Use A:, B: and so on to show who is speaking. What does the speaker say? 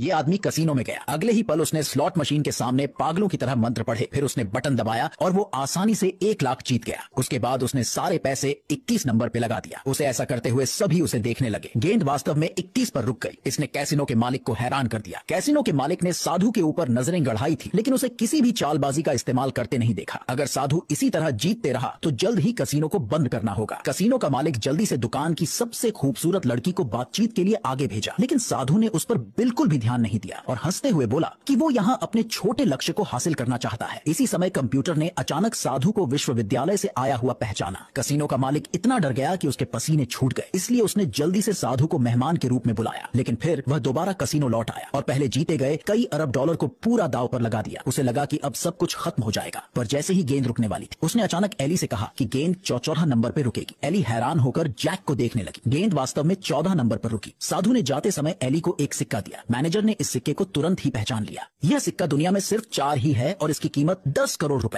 A: ये आदमी कसीनो में गया अगले ही पल उसने स्लॉट मशीन के सामने पागलों की तरह मंत्र पढ़े फिर उसने बटन दबाया और वो आसानी से एक लाख जीत गया उसके बाद उसने सारे पैसे 21 नंबर पे लगा दिया उसे ऐसा करते हुए सभी उसे देखने लगे गेंद वास्तव में 21 पर रुक गई इसने कैसीनो के मालिक को हैरान कर दिया कैसीनो के मालिक ने साधु के ऊपर नजरें गढ़ाई थी लेकिन उसे किसी भी चालबाजी का इस्तेमाल करते नहीं देखा अगर साधु इसी तरह जीतते रहा तो जल्द ही कसीनो को बंद करना होगा कसीनो का मालिक जल्दी ऐसी दुकान की सबसे खूबसूरत लड़की को बातचीत के लिए आगे भेजा लेकिन साधु ने उस पर बिल्कुल भी ध्यान नहीं दिया और हंसते हुए बोला कि वो यहाँ अपने छोटे लक्ष्य को हासिल करना चाहता है इसी समय कंप्यूटर ने अचानक साधु को विश्वविद्यालय से आया हुआ पहचाना कसीनो का मालिक इतना डर गया कि उसके पसीने छूट गए इसलिए उसने जल्दी से साधु को मेहमान के रूप में बुलाया लेकिन फिर वह दोबारा कसीनो लौट आया और पहले जीते गए कई अरब डॉलर को पूरा दाव पर लगा दिया उसे लगा की अब सब कुछ खत्म हो जाएगा पर जैसे ही गेंद रुकने वाली थी उसने अचानक एली से कहा की गेंद चौचौथा नंबर पर रुकेगी एली हैरान होकर जैक को देखने लगी गेंद वास्तव में चौदह नंबर पर रुकी साधु ने जाते समय एली को एक सिक्का दिया मैनेजर मैनेजर ने इस सिक्के को तुरंत ही पहचान लिया यह सिक्का दुनिया में सिर्फ चार ही है और इसकी कीमत दस करोड़ रुपए